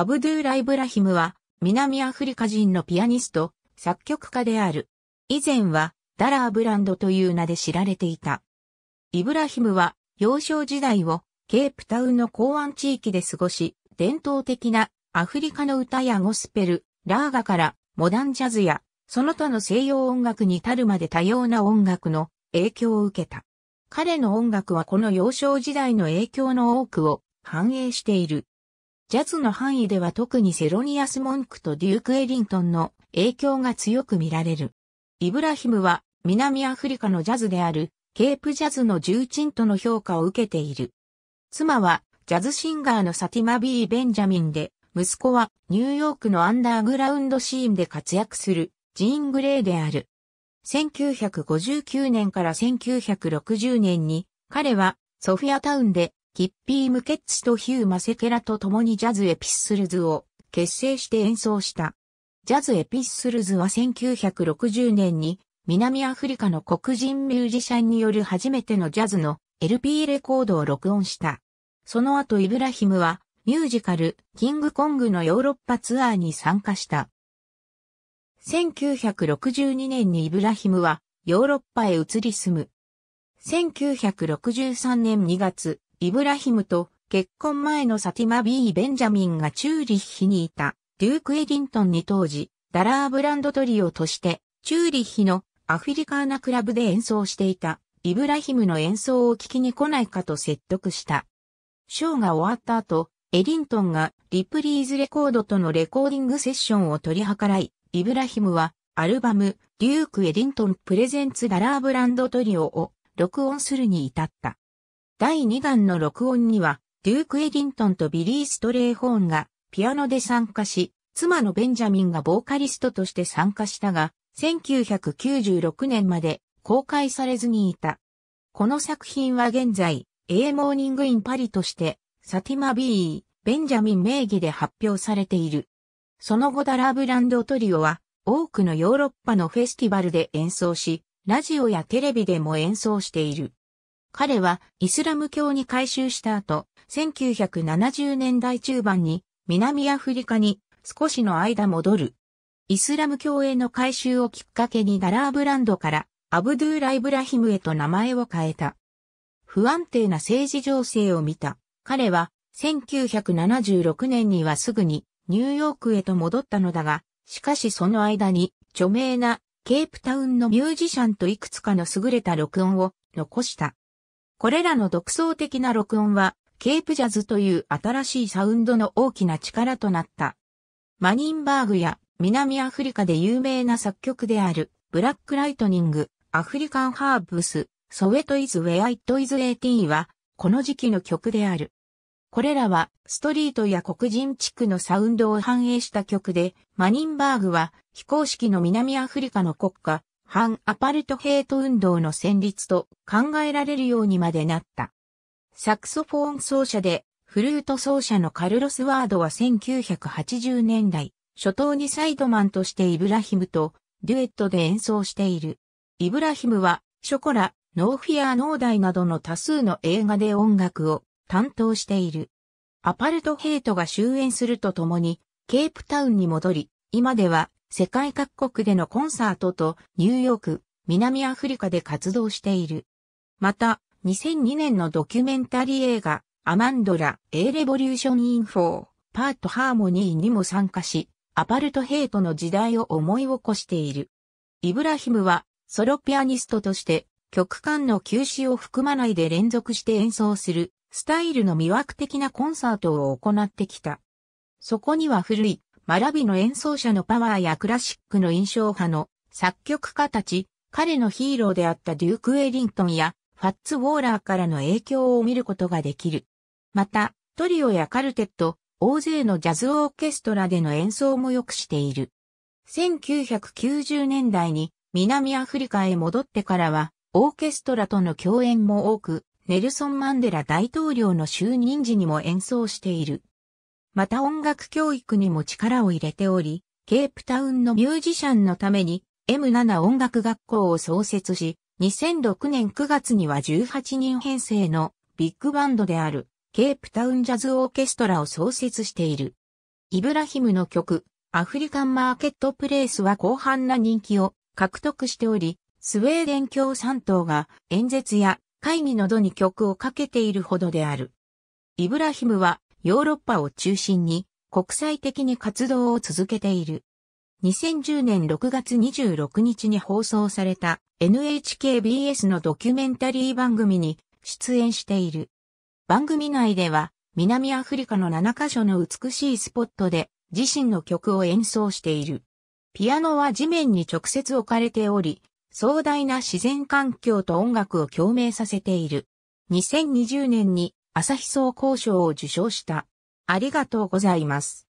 アブドゥーラ・イブラヒムは、南アフリカ人のピアニスト、作曲家である。以前は、ダラーブランドという名で知られていた。イブラヒムは、幼少時代を、ケープタウンの港湾地域で過ごし、伝統的なアフリカの歌やゴスペル、ラーガからモダンジャズや、その他の西洋音楽に至るまで多様な音楽の影響を受けた。彼の音楽はこの幼少時代の影響の多くを反映している。ジャズの範囲では特にセロニアス・モンクとデューク・エリントンの影響が強く見られる。イブラヒムは南アフリカのジャズであるケープジャズの重鎮との評価を受けている。妻はジャズシンガーのサティマ・ビー・ベンジャミンで、息子はニューヨークのアンダーグラウンドシーンで活躍するジーン・グレイである。1959年から1960年に彼はソフィアタウンでヒッピー・ムケッツとヒュー・マセケラと共にジャズ・エピッスルズを結成して演奏した。ジャズ・エピッスルズは1960年に南アフリカの黒人ミュージシャンによる初めてのジャズの LP レコードを録音した。その後イブラヒムはミュージカルキングコングのヨーロッパツアーに参加した。1962年にイブラヒムはヨーロッパへ移り住む。1963年2月、イブラヒムと結婚前のサティマ・ビー・ベンジャミンがチューリッヒにいたデューク・エディントンに当時、ダラーブランドトリオとしてチューリッヒのアフリカーナクラブで演奏していたイブラヒムの演奏を聞きに来ないかと説得した。ショーが終わった後、エディントンがリプリーズレコードとのレコーディングセッションを取り計らい、イブラヒムはアルバムデューク・エディントン・プレゼンツ・ダラーブランドトリオを録音するに至った。第2弾の録音には、デューク・エディントンとビリー・ストレイ・ホーンがピアノで参加し、妻のベンジャミンがボーカリストとして参加したが、1996年まで公開されずにいた。この作品は現在、A モーニング・イン・パリとして、サティマ・ビー、ベンジャミン名義で発表されている。その後ダラブランドトリオは、多くのヨーロッパのフェスティバルで演奏し、ラジオやテレビでも演奏している。彼はイスラム教に改宗した後、1970年代中盤に南アフリカに少しの間戻る。イスラム教への改宗をきっかけにダラーブランドからアブドゥーラ・イブラヒムへと名前を変えた。不安定な政治情勢を見た。彼は1976年にはすぐにニューヨークへと戻ったのだが、しかしその間に著名なケープタウンのミュージシャンといくつかの優れた録音を残した。これらの独創的な録音は、ケープジャズという新しいサウンドの大きな力となった。マニンバーグや南アフリカで有名な作曲である、ブラックライトニング、アフリカンハーブス、ソウェトイズウェアイットイズエティーは、この時期の曲である。これらは、ストリートや黒人地区のサウンドを反映した曲で、マニンバーグは、非公式の南アフリカの国家、反アパルトヘイト運動の旋律と考えられるようにまでなった。サクソフォーン奏者で、フルート奏者のカルロス・ワードは1980年代、初頭にサイドマンとしてイブラヒムとデュエットで演奏している。イブラヒムは、ショコラ、ノーフィアー・ノーダイなどの多数の映画で音楽を担当している。アパルトヘイトが終演するとともに、ケープタウンに戻り、今では世界各国でのコンサートとニューヨーク、南アフリカで活動している。また、2002年のドキュメンタリー映画、アマンドラ、A レボリューションインフォー、パートハーモニーにも参加し、アパルトヘイトの時代を思い起こしている。イブラヒムは、ソロピアニストとして、曲間の休止を含まないで連続して演奏する、スタイルの魅惑的なコンサートを行ってきた。そこには古い、マラビの演奏者のパワーやクラシックの印象派の作曲家たち、彼のヒーローであったデューク・エリントンやファッツ・ウォーラーからの影響を見ることができる。また、トリオやカルテット、大勢のジャズオーケストラでの演奏もよくしている。1990年代に南アフリカへ戻ってからは、オーケストラとの共演も多く、ネルソン・マンデラ大統領の就任時にも演奏している。また音楽教育にも力を入れており、ケープタウンのミュージシャンのために M7 音楽学校を創設し、2006年9月には18人編成のビッグバンドであるケープタウンジャズオーケストラを創設している。イブラヒムの曲、アフリカンマーケットプレイスは広範な人気を獲得しており、スウェーデン共産党が演説や会議の度に曲をかけているほどである。イブラヒムはヨーロッパを中心に国際的に活動を続けている。2010年6月26日に放送された NHKBS のドキュメンタリー番組に出演している。番組内では南アフリカの7カ所の美しいスポットで自身の曲を演奏している。ピアノは地面に直接置かれており、壮大な自然環境と音楽を共鳴させている。2020年に朝日総交渉を受賞した。ありがとうございます。